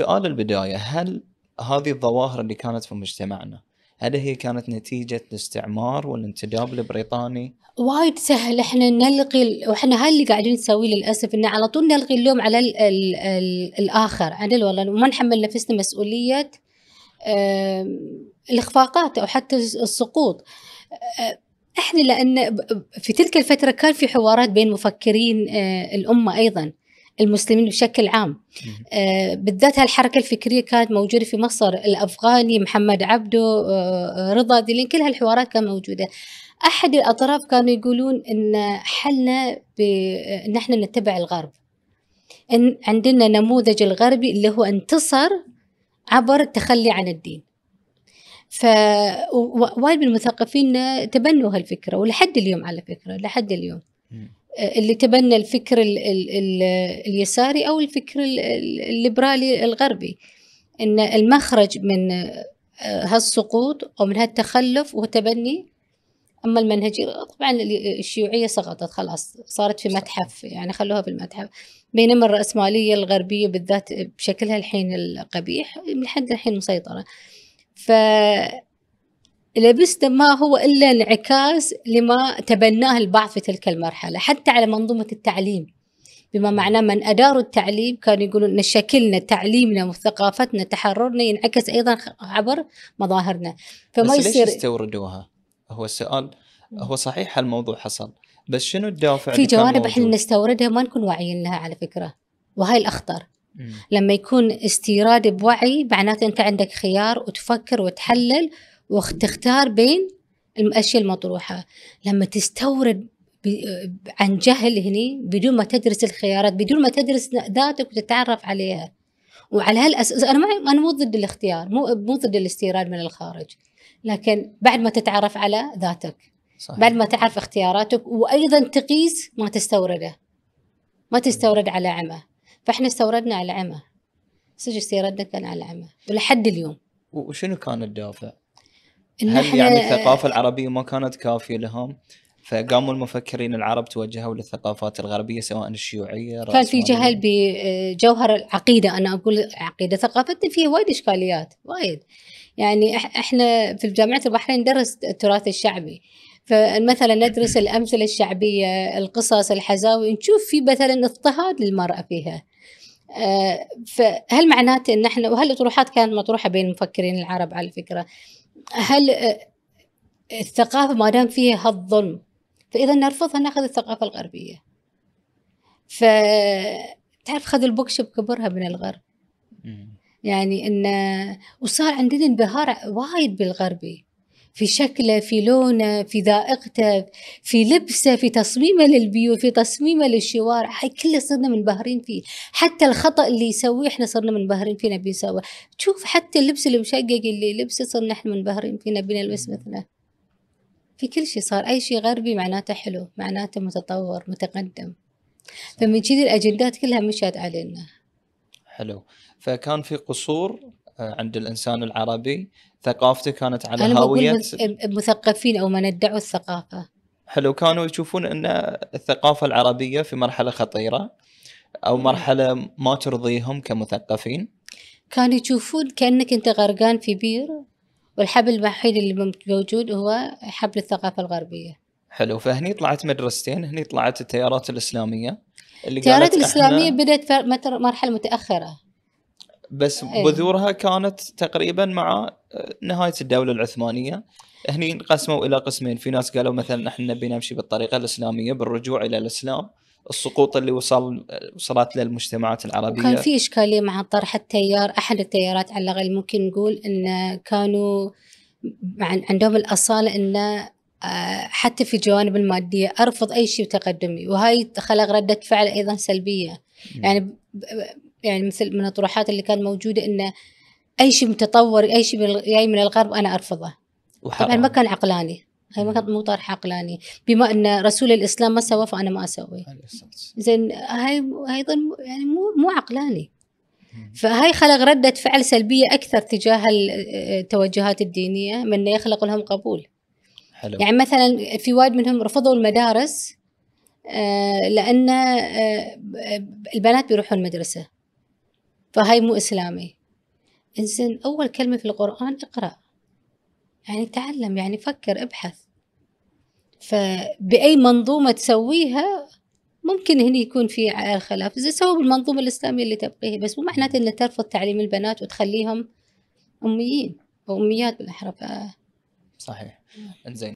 سؤال البداية هل هذه الظواهر اللي كانت في مجتمعنا هل هي كانت نتيجة الاستعمار والانتداب البريطاني؟ وايد سهل احنا نلقي واحنا هاي اللي قاعدين نسويه للاسف ان على طول نلقي اللوم على الـ الـ الـ الاخر عن والله وما نحمل نفسنا مسؤولية الاخفاقات او حتى السقوط احنا لان في تلك الفترة كان في حوارات بين مفكرين آه، الامة ايضا المسلمين بشكل عام آه، بالذات هالحركة الفكرية كانت موجودة في مصر الأفغاني محمد عبده آه، آه، رضا دلين كل هالحوارات كانت موجودة أحد الأطراف كانوا يقولون إن حلنا بإن إحنا نتبع الغرب إن عندنا نموذج الغربي اللي هو انتصر عبر التخلي عن الدين فوايد من مثقفينا تبنوا هالفكرة ولحد اليوم على فكرة لحد اليوم آه، اللي تبنى الفكر الـ الـ الـ اليساري او الفكر الليبرالي الغربي ان المخرج من آه، هالسقوط او من هالتخلف هو تبني اما المنهجي طبعا الشيوعيه سقطت خلاص صارت في متحف يعني خلوها في المتحف بينما الراسماليه الغربيه بالذات بشكلها الحين القبيح لحد الحين مسيطره ف لبست ما هو إلا انعكاس لما تبناه البعض في تلك المرحلة حتى على منظومة التعليم بما معناه من أداروا التعليم كانوا يقولون أن شكلنا تعليمنا وثقافتنا تحررنا ينعكس أيضا عبر مظاهرنا فما بس يصير ليش استوردوها؟ هو السؤال هو صحيح الموضوع حصل بس شنو الدافع في جوانب احنا نستوردها ما نكون واعيين لها على فكرة وهاي الأخطر مم. لما يكون استيراد بوعي معناته أنت عندك خيار وتفكر وتحلل وتختار بين الاشياء المطروحه لما تستورد عن جهل هني بدون ما تدرس الخيارات بدون ما تدرس ذاتك وتتعرف عليها وعلى هالاساس انا ما انا مو ضد الاختيار مو مو ضد الاستيراد من الخارج لكن بعد ما تتعرف على ذاتك صحيح. بعد ما تعرف اختياراتك وايضا تقيس ما تستورده ما تستورد على عمى فاحنا استوردنا على عمى سجل استيرادنا كان على عمى ولحد اليوم وشنو كان الدافع؟ إن هل إحنا... يعني الثقافة العربية ما كانت كافية لهم؟ فقاموا المفكرين العرب توجهوا للثقافات الغربية سواء الشيوعية كان في جهل بجوهر العقيدة أنا أقول عقيدة ثقافتنا فيها وايد إشكاليات وايد يعني احنا في جامعة البحرين ندرس التراث الشعبي فمثلا ندرس الأمثلة الشعبية القصص الحزاوي نشوف في مثلا اضطهاد للمرأة فيها آه، فهل معناته ان احنا وهالأطروحات كانت مطروحه بين المفكرين العرب على فكره هل الثقافة ما دام فيها هالظلم فإذا نرفضها ناخذ الثقافة الغربية ف تعرف خذ البكش بكبرها من الغرب يعني إن وصار عندنا انبهار وايد بالغربي في شكله في لونه في ذائقته في لبسه في تصميمه للبيوت في تصميمه للشوارع هاي كله صرنا منبهرين فيه حتى الخطا اللي يسويه احنا صرنا منبهرين فيه نبي نسويه تشوف حتى اللبس المشقق اللي لبسه صرنا احنا منبهرين فيه نبي نلبس مثله في كل شيء صار اي شيء غربي معناته حلو معناته متطور متقدم فمن كذي الاجندات كلها مشت علينا حلو فكان في قصور عند الانسان العربي ثقافته كانت على أنا هاويه المثقفين او من ادعوا الثقافه حلو كانوا يشوفون ان الثقافه العربيه في مرحله خطيره او مرحله ما ترضيهم كمثقفين كانوا يشوفون كانك انت غرقان في بير والحبل الوحيد اللي موجود هو حبل الثقافه الغربيه حلو فهني طلعت مدرستين هني طلعت التيارات الاسلاميه اللي التيارات الاسلاميه بدات مرحله متاخره بس أيه. بذورها كانت تقريبا مع آه، نهايه الدوله العثمانيه هني انقسموا الى قسمين في ناس قالوا مثلا احنا نبي نمشي بالطريقه الاسلاميه بالرجوع الى الاسلام السقوط اللي وصل آه، وصلت له المجتمعات العربيه كان في اشكاليه مع طرح التيار احد التيارات على الاقل ممكن نقول ان كانوا عندهم الاصاله ان آه، حتى في الجوانب المادية أرفض أي شيء تقدمي وهاي خلق ردة فعل أيضا سلبية يعني يعني مثل من الطروحات اللي كانت موجوده انه اي شيء متطور اي شيء جاي من الغرب انا ارفضه وحرام. طبعا ما كان عقلاني هاي ما كانت مو طرح عقلاني بما ان رسول الاسلام ما سوى فانا ما اسوي زين هاي ايضا يعني مو مو عقلاني فهاي خلق ردة فعل سلبية أكثر تجاه التوجهات الدينية من أنه يخلق لهم قبول حلو. يعني مثلا في وايد منهم رفضوا المدارس آه، لأن آه، البنات بيروحون المدرسة فهاي مو إسلامي إنزين أول كلمة في القرآن اقرأ يعني تعلم يعني فكر ابحث فبأي منظومة تسويها ممكن هنا يكون في خلاف إذا سووا بالمنظومة الإسلامية اللي تبقيها بس مو معناته أن ترفض تعليم البنات وتخليهم أميين أو أميات بالأحرى آه. صحيح انزين